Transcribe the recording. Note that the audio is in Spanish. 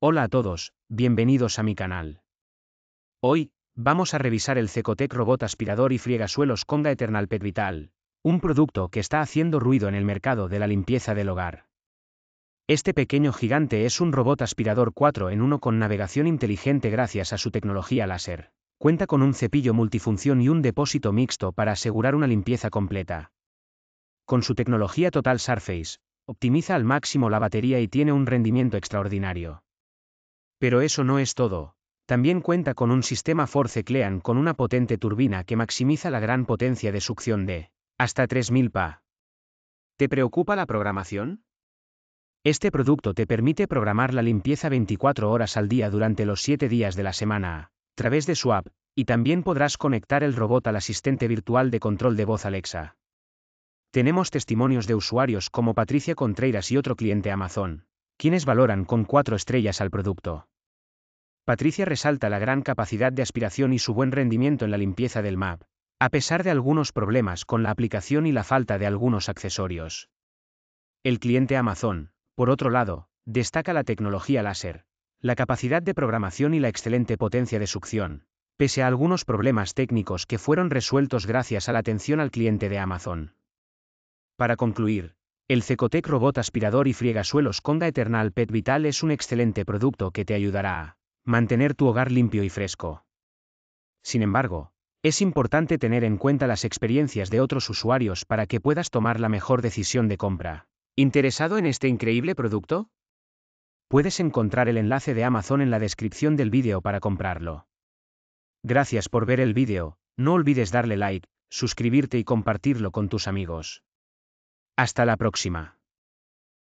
Hola a todos, bienvenidos a mi canal. Hoy, vamos a revisar el Cecotec Robot Aspirador y Friegasuelos Conga Eternal Pet Vital, un producto que está haciendo ruido en el mercado de la limpieza del hogar. Este pequeño gigante es un robot aspirador 4 en 1 con navegación inteligente gracias a su tecnología láser. Cuenta con un cepillo multifunción y un depósito mixto para asegurar una limpieza completa. Con su tecnología Total Surface, optimiza al máximo la batería y tiene un rendimiento extraordinario. Pero eso no es todo. También cuenta con un sistema Force Clean con una potente turbina que maximiza la gran potencia de succión de hasta 3000 Pa. ¿Te preocupa la programación? Este producto te permite programar la limpieza 24 horas al día durante los 7 días de la semana, a través de su app, y también podrás conectar el robot al asistente virtual de control de voz Alexa. Tenemos testimonios de usuarios como Patricia Contreras y otro cliente Amazon, quienes valoran con cuatro estrellas al producto. Patricia resalta la gran capacidad de aspiración y su buen rendimiento en la limpieza del MAP, a pesar de algunos problemas con la aplicación y la falta de algunos accesorios. El cliente Amazon, por otro lado, destaca la tecnología láser, la capacidad de programación y la excelente potencia de succión, pese a algunos problemas técnicos que fueron resueltos gracias a la atención al cliente de Amazon. Para concluir, el Cecotec Robot Aspirador y Friega Suelos Conga Eternal Pet Vital es un excelente producto que te ayudará a mantener tu hogar limpio y fresco. Sin embargo, es importante tener en cuenta las experiencias de otros usuarios para que puedas tomar la mejor decisión de compra. ¿Interesado en este increíble producto? Puedes encontrar el enlace de Amazon en la descripción del vídeo para comprarlo. Gracias por ver el vídeo, no olvides darle like, suscribirte y compartirlo con tus amigos. Hasta la próxima.